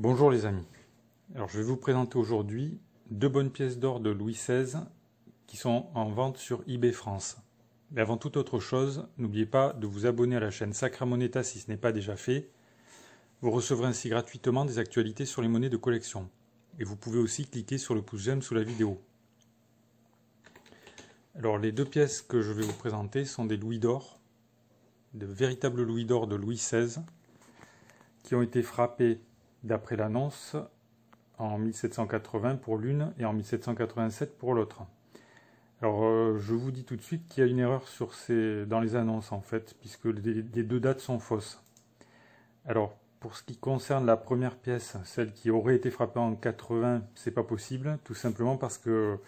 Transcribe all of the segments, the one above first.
Bonjour les amis. Alors je vais vous présenter aujourd'hui deux bonnes pièces d'or de Louis XVI qui sont en vente sur eBay France. Mais avant toute autre chose, n'oubliez pas de vous abonner à la chaîne Sacra Moneta si ce n'est pas déjà fait. Vous recevrez ainsi gratuitement des actualités sur les monnaies de collection. Et vous pouvez aussi cliquer sur le pouce j'aime sous la vidéo. Alors les deux pièces que je vais vous présenter sont des louis d'or, de véritables louis d'or de Louis XVI, qui ont été frappés d'après l'annonce en 1780 pour l'une et en 1787 pour l'autre. Alors euh, je vous dis tout de suite qu'il y a une erreur dans les annonces en fait, puisque les, deux dates sont fausses. Alors pour ce qui concerne la première pièce, celle qui aurait été frappée en 80, c'est pas possible, tout simplement parce que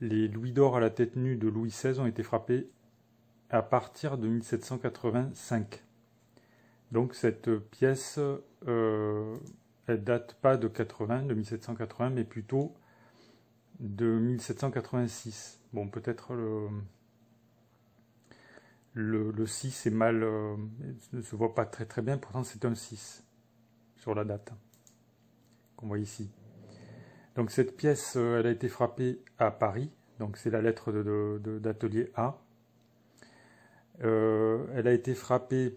les louis d'or à la tête nue de Louis XVI ont été frappés à partir de 1785. Donc cette pièce euh, elle date pas de 80, 1780, mais plutôt de 1786. Bon, peut-être le, le, 6 est mal, euh, ne se voit pas très très bien, pourtant c'est un 6 sur la date qu'on voit ici. Donc cette pièce, euh, elle a été frappée à Paris, donc c'est la lettre d'atelier de, A. Euh, elle a été frappée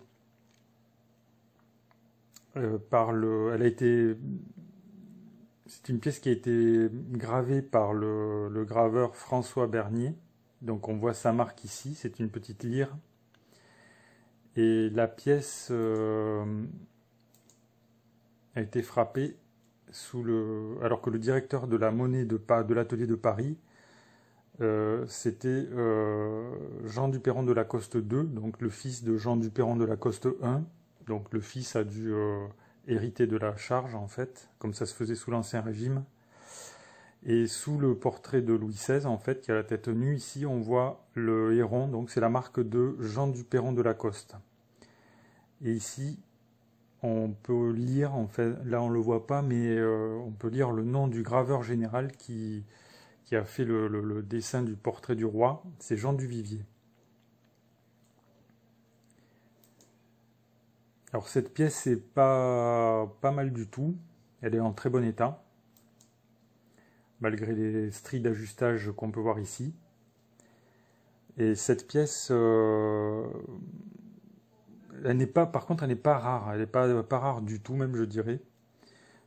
euh, par le. Elle a été. C'est une pièce qui a été gravée par le, graveur François Bernier. Donc on voit sa marque ici, c'est une petite lyre. Et la pièce euh, a été frappée sous le. Alors que le directeur de la monnaie de, de l'atelier de Paris, euh, c'était Jean Duperron de la Coste II, donc le fils de Jean Duperron de la Coste I, donc le fils a dû euh, hériter de la charge, en fait, comme ça se faisait sous l'Ancien Régime. Et sous le portrait de Louis XVI, en fait, qui a la tête nue, ici, on voit le héron, donc c'est la marque de Jean du Perron de Lacoste. Et ici, on peut lire, en fait, là on ne le voit pas, mais euh, on peut lire le nom du graveur général qui, qui a fait le, dessin du portrait du roi, c'est Jean du Vivier. Alors cette pièce n'est pas, pas mal du tout, elle est en très bon état, malgré les stries d'ajustage qu'on peut voir ici. Et cette pièce, euh, elle n'est pas, par contre, elle n'est pas rare, elle n'est pas, pas rare du tout même, je dirais,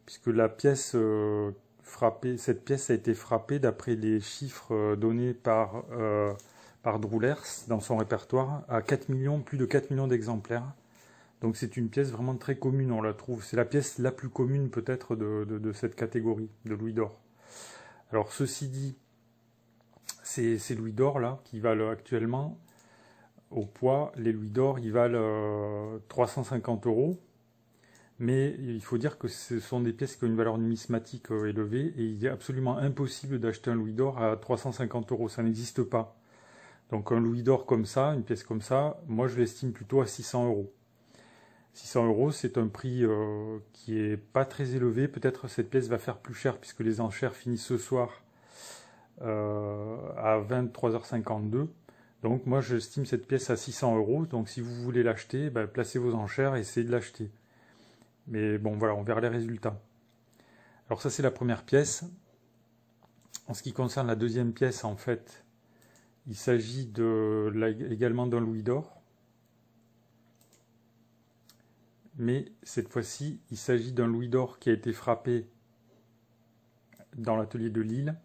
puisque la pièce euh, frappée, cette pièce a été frappée d'après les chiffres euh, donnés par, par Droulers dans son répertoire à 4 millions, plus de 4 millions d'exemplaires. Donc c'est une pièce vraiment très commune, on la trouve. C'est la pièce la plus commune peut-être de, cette catégorie, de Louis d'Or. Alors ceci dit, c'est Louis d'Or là, qui valent actuellement au poids, les Louis d'Or, ils valent 350 euh, euros. Mais il faut dire que ce sont des pièces qui ont une valeur numismatique euh, élevée et il est absolument impossible d'acheter un Louis d'Or à 350 euros, ça n'existe pas. Donc un Louis d'Or comme ça, une pièce comme ça, moi je l'estime plutôt à 600 euros. 600 euros, c'est un prix euh, qui n'est pas très élevé. Peut-être cette pièce va faire plus cher puisque les enchères finissent ce soir euh, à 23h52. Donc moi, j'estime cette pièce à 600 euros. Donc si vous voulez l'acheter, bah, placez vos enchères et essayez de l'acheter. Mais bon, voilà, on verra les résultats. Alors ça, c'est la première pièce. En ce qui concerne la deuxième pièce, en fait, il s'agit également d'un louis d'or. mais cette fois-ci, il s'agit d'un louis d'or qui a été frappé dans l'atelier de Lille.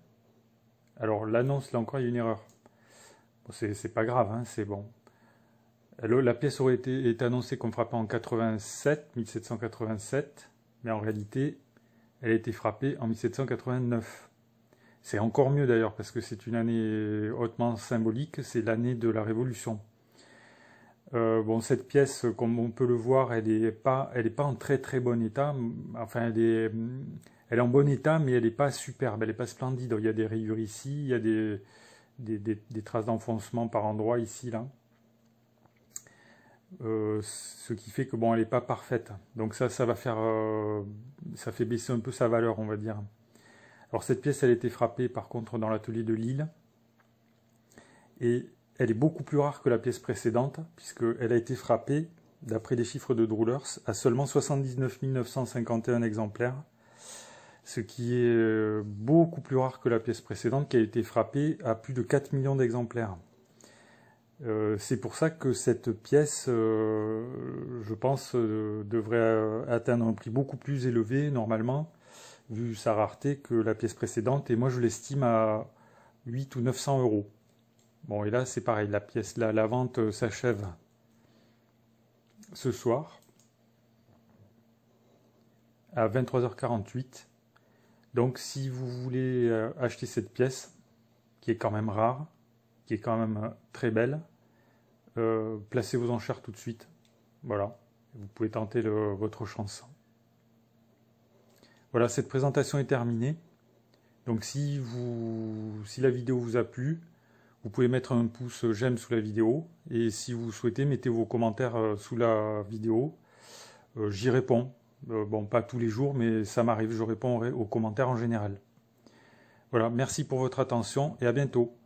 Alors l'annonce, là encore, il y a une erreur. Bon, c'est pas grave, hein, c'est bon. Alors, la pièce aurait été annoncée comme frappée en 1787, mais en réalité, elle a été frappée en 1789. C'est encore mieux d'ailleurs, parce que c'est une année hautement symbolique, c'est l'année de la Révolution. Euh, bon, cette pièce, comme on peut le voir, elle n'est pas, elle est pas en très très bon état. Enfin, elle est, en bon état, mais elle n'est pas superbe, elle n'est pas splendide. il y a des rayures ici, il y a des, des, traces d'enfoncement par endroits ici, là. Euh, ce qui fait que bon, elle n'est pas parfaite. Donc ça, ça va faire, euh, ça fait baisser un peu sa valeur, on va dire. Alors cette pièce, elle a été frappée par contre dans l'atelier de Lille. Et elle est beaucoup plus rare que la pièce précédente, puisqu'elle a été frappée, d'après les chiffres de Droulers, à seulement 79 951 exemplaires, ce qui est euh, beaucoup plus rare que la pièce précédente qui a été frappée à plus de 4 millions d'exemplaires. Euh, c'est pour ça que cette pièce, euh, je pense, devrait atteindre un prix beaucoup plus élevé normalement, vu sa rareté, que la pièce précédente. Et moi, je l'estime à 8 ou 900 euros. Bon, et là, c'est pareil, la pièce, la, la vente euh, s'achève ce soir à 23h48. Donc, si vous voulez euh, acheter cette pièce, qui est quand même rare, qui est quand même euh, très belle, placez vos enchères tout de suite. Voilà, vous pouvez tenter votre chance. Voilà, cette présentation est terminée. Donc si, vous, si la vidéo vous a plu, vous pouvez mettre un pouce j'aime sous la vidéo et si vous souhaitez, mettez vos commentaires euh, sous la vidéo. Euh, j'y réponds. Euh, bon, pas tous les jours, mais ça m'arrive, je répondrai aux commentaires en général. Voilà, merci pour votre attention et à bientôt.